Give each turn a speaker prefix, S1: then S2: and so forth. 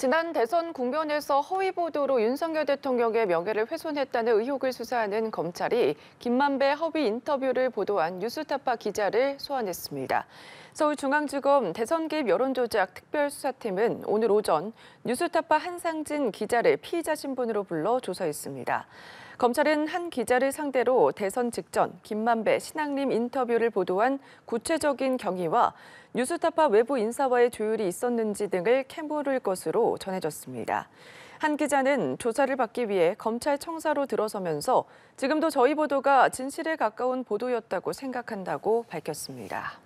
S1: 지난 대선 국면에서 허위 보도로 윤석열 대통령의 명예를 훼손했다는 의혹을 수사하는 검찰이 김만배 허위 인터뷰를 보도한 뉴스타파 기자를 소환했습니다. 서울중앙지검 대선개입 여론조작 특별수사팀은 오늘 오전 뉴스타파 한상진 기자를 피의자 신분으로 불러 조사했습니다. 검찰은 한 기자를 상대로 대선 직전 김만배, 신학림 인터뷰를 보도한 구체적인 경위와 뉴스타파 외부 인사와의 조율이 있었는지 등을 캐물을 것으로 전해졌습니다. 한 기자는 조사를 받기 위해 검찰청사로 들어서면서 지금도 저희 보도가 진실에 가까운 보도였다고 생각한다고 밝혔습니다.